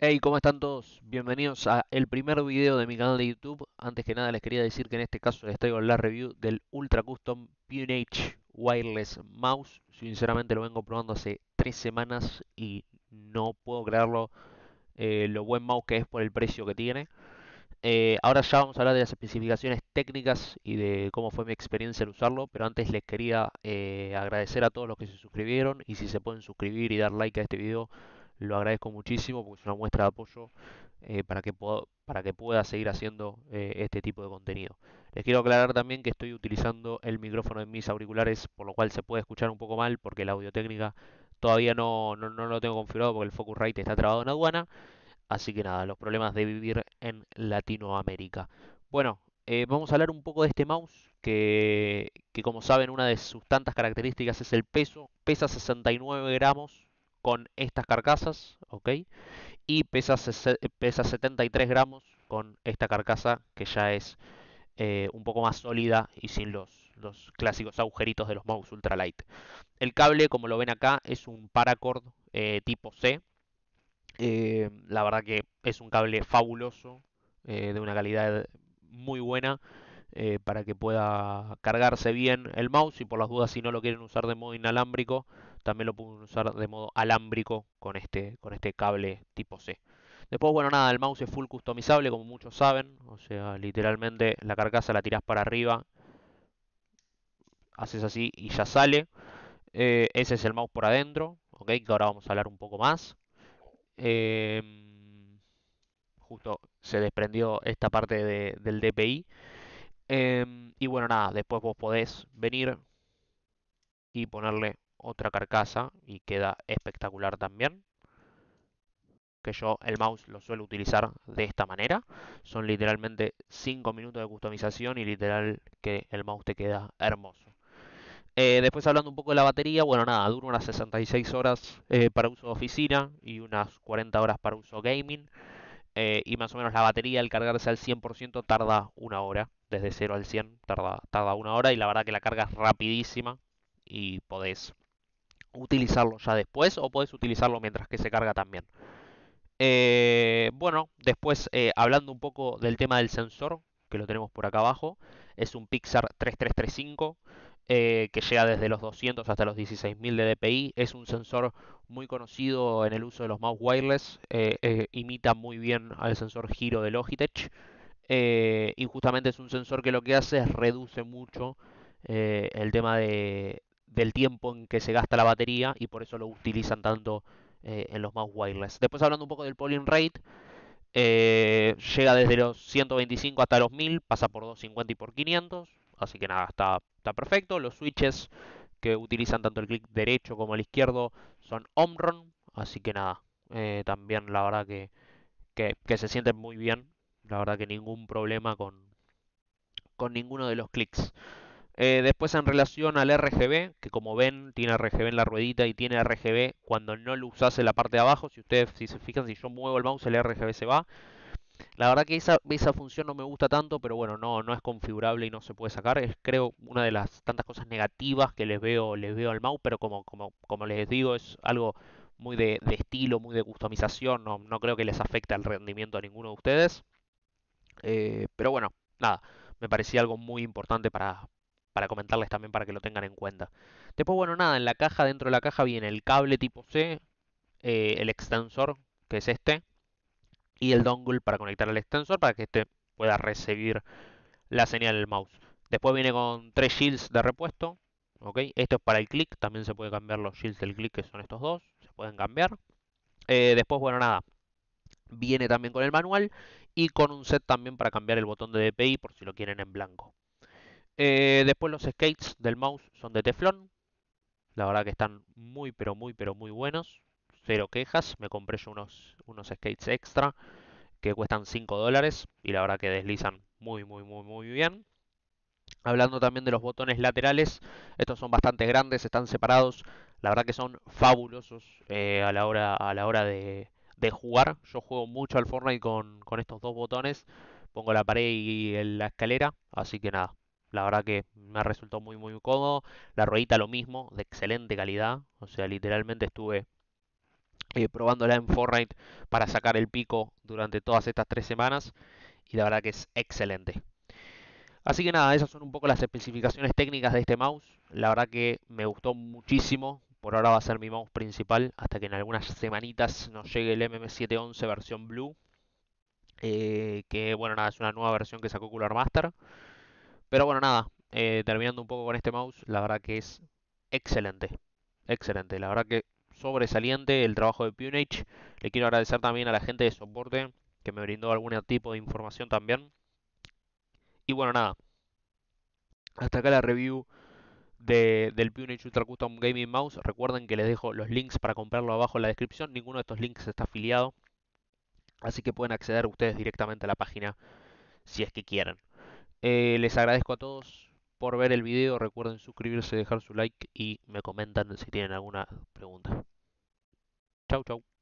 Hey, ¿cómo están todos? Bienvenidos a el primer video de mi canal de YouTube. Antes que nada les quería decir que en este caso les traigo la review del Ultra Custom PNH Wireless Mouse. Sinceramente lo vengo probando hace tres semanas y no puedo creerlo eh, lo buen mouse que es por el precio que tiene. Eh, ahora ya vamos a hablar de las especificaciones técnicas y de cómo fue mi experiencia al usarlo, pero antes les quería eh, agradecer a todos los que se suscribieron y si se pueden suscribir y dar like a este video lo agradezco muchísimo porque es una muestra de apoyo eh, para, que pueda, para que pueda seguir haciendo eh, este tipo de contenido. Les quiero aclarar también que estoy utilizando el micrófono de mis auriculares, por lo cual se puede escuchar un poco mal porque la audiotécnica todavía no, lo tengo configurado porque el Focusrite está trabado en aduana. Así que nada, los problemas de vivir en Latinoamérica. Bueno, eh, vamos a hablar un poco de este mouse, que, que, como saben una de sus tantas características es el peso. Pesa 69 gramos, con estas carcasas, ¿ok? Y pesa, pesa 73 gramos con esta carcasa que ya es eh, un poco más sólida y sin los, los clásicos agujeritos de los mouse ultralight. El cable, como lo ven acá, es un paracord eh, tipo C. Eh, la verdad que es un cable fabuloso, de una calidad muy buena. para que pueda cargarse bien el mouse y por las dudas si no lo quieren usar de modo inalámbrico también lo pueden usar de modo alámbrico con este, con este cable tipo C. Después, bueno, nada, el mouse es full customizable, como muchos saben. O sea, literalmente la carcasa la tiras para arriba, haces así y ya sale. Eh, ese es el mouse por adentro, ¿ok? Que ahora vamos a hablar un poco más. Em, justo se desprendió esta parte del DPI. Em, y bueno, nada, después vos podés venir y ponerle otra carcasa y queda espectacular también. Que yo el mouse lo suelo utilizar de esta manera. Son literalmente 5 minutos de customización y literal que el mouse te queda hermoso. Eh, después hablando un poco de la batería, bueno nada, dura unas 66 horas eh, para uso de oficina y unas 40 horas para uso gaming. Eh, y más o menos la batería al cargarse al 100% tarda una hora, desde 0 al 100 tarda, tarda una hora y la verdad que la carga es rapidísima y podés utilizarlo ya después o puedes utilizarlo mientras que se carga también. Eh, bueno, después eh, hablando un poco del tema del sensor, que lo tenemos por acá abajo, es un Pixar 3335 eh, que llega desde los 200 hasta los 16.000 de DPI. Es un sensor muy conocido en el uso de los mouse wireless, imita muy bien al sensor giro de Logitech. y justamente es un sensor que lo que hace es reduce mucho el tema de del tiempo en que se gasta la batería y por eso lo utilizan tanto eh, en los mouse wireless. Después hablando un poco del polling rate, eh, llega desde los 125 hasta los 1000, pasa por 250 y por 500, así que nada, está, está perfecto. Los switches que utilizan tanto el clic derecho como el izquierdo son Omron, así que nada, eh, también la verdad que, se sienten muy bien, la verdad que ningún problema con, con ninguno de los clics. Eh, después en relación al RGB, que como ven tiene RGB en la ruedita y tiene RGB cuando no lo usase la parte de abajo. Si ustedes si se fijan, si yo muevo el mouse el RGB se va. La verdad que esa, función no me gusta tanto, pero bueno, no, no es configurable y no se puede sacar. Es creo una de las tantas cosas negativas que les veo, les veo al mouse, pero como, como, les digo, es algo muy de, estilo, muy de customización. No, creo que les afecte el rendimiento a ninguno de ustedes. Eh, pero bueno, nada, me parecía algo muy importante para, para comentarles también para que lo tengan en cuenta. Después, bueno, nada, en la caja, dentro de la caja viene el cable tipo C, eh, el extensor, que es este, y el dongle para conectar al extensor para que este pueda recibir la señal del mouse. Después viene con tres shields de repuesto. ok Esto es para el click, también se puede cambiar los shields del click, que son estos dos, se pueden cambiar. Eh, después, bueno, nada, viene también con el manual y con un set también para cambiar el botón de DPI por si lo quieren en blanco. Eh, después los skates del mouse son de teflón. La verdad que están muy, pero muy, pero muy buenos. Cero quejas. Me compré yo unos, unos skates extra que cuestan 5 dólares y la verdad que deslizan muy, muy, muy, muy bien. Hablando también de los botones laterales, estos son bastante grandes, están separados. La verdad que son fabulosos eh, a la hora, a la hora de, jugar. Yo juego mucho al Fortnite con, con estos dos botones. Pongo la pared y la escalera, así que nada, la verdad que me resultado muy muy cómodo. La ruedita lo mismo, de excelente calidad. O sea, literalmente estuve eh, probándola en Fortnite para sacar el pico durante todas estas tres semanas. Y la verdad que es excelente. Así que nada, esas son un poco las especificaciones técnicas de este mouse. La verdad que me gustó muchísimo. Por ahora va a ser mi mouse principal hasta que en algunas semanitas nos llegue el MM711 versión Blue. Eh, que bueno, nada, es una nueva versión que sacó Cooler Master. Pero bueno, nada, eh, terminando un poco con este mouse, la verdad que es excelente. Excelente, la verdad que sobresaliente el trabajo de Punage. Le quiero agradecer también a la gente de soporte que me brindó algún tipo de información también. Y bueno, nada. Hasta acá la review del Punage Ultra Custom Gaming Mouse. Recuerden que les dejo los links para comprarlo abajo en la descripción. Ninguno de estos links está afiliado. Así que pueden acceder ustedes directamente a la página si es que quieren. Eh, les agradezco a todos por ver el video. Recuerden suscribirse, dejar su like y me comentan si tienen alguna pregunta. Chau, chau.